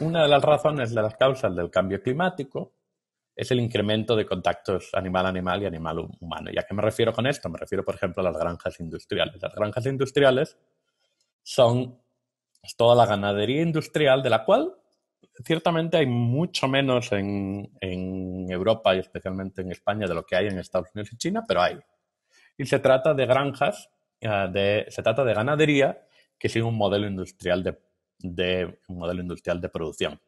Una de las razones de las causas del cambio climático es el incremento de contactos animal-animal y animal-humano. ¿Y a qué me refiero con esto? Me refiero, por ejemplo, a las granjas industriales. Las granjas industriales son toda la ganadería industrial, de la cual ciertamente hay mucho menos en, en Europa y especialmente en España de lo que hay en Estados Unidos y China, pero hay. Y se trata de granjas eh, se trata de ganadería que sigue un modelo industrial de, un modelo industrial de producción.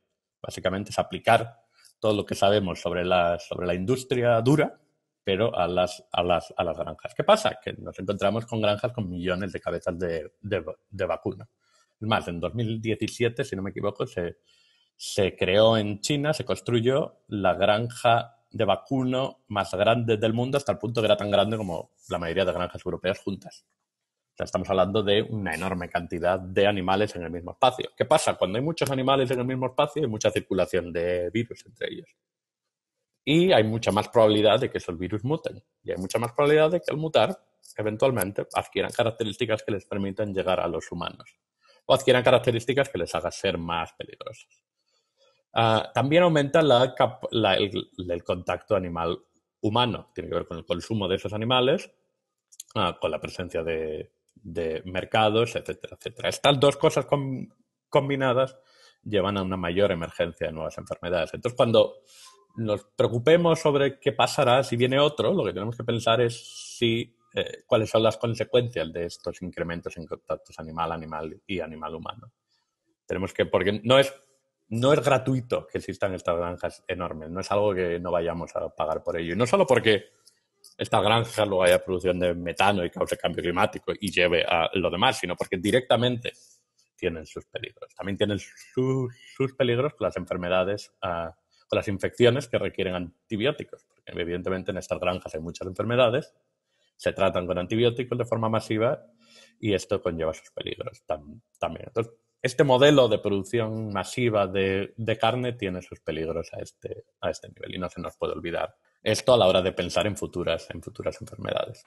Básicamente es aplicar todo lo que sabemos sobre la, sobre la industria dura, pero a las, granjas. ¿Qué pasa? Que nos encontramos con granjas con millones de cabezas de, vacuno. Es más, en 2017, si no me equivoco, se creó en China, se construyó la granja de vacuno más grande del mundo hasta el punto que era tan grande como la mayoría de granjas europeas juntas estamos hablando de una enorme cantidad de animales en el mismo espacio. ¿Qué pasa? Cuando hay muchos animales en el mismo espacio hay mucha circulación de virus entre ellos. Y hay mucha más probabilidad de que esos virus muten. Y hay mucha más probabilidad de que al mutar, eventualmente, adquieran características que les permitan llegar a los humanos. O adquieran características que les hagan ser más peligrosos. Ah, también aumenta el contacto animal humano. Tiene que ver con el consumo de esos animales ah, con la presencia de, de mercados, etcétera, etcétera. Estas dos cosas combinadas llevan a una mayor emergencia de nuevas enfermedades. Entonces, cuando nos preocupemos sobre qué pasará si viene otro, lo que tenemos que pensar es si, eh, cuáles son las consecuencias de estos incrementos en contactos animal-animal y animal-humano. Tenemos que, porque no es, no es gratuito que existan estas granjas enormes, no es algo que no vayamos a pagar por ello. Y no solo porque esta granja luego haya producción de metano y cause cambio climático y lleve a lo demás, sino porque directamente tienen sus peligros. También tienen sus peligros con las enfermedades, uh, con las infecciones que requieren antibióticos, porque evidentemente en estas granjas hay muchas enfermedades, se tratan con antibióticos de forma masiva y esto conlleva sus peligros también. Entonces, este modelo de producción masiva de, de, carne tiene sus peligros a este, a este nivel y no se nos puede olvidar esto a la hora de pensar en futuras, en futuras enfermedades.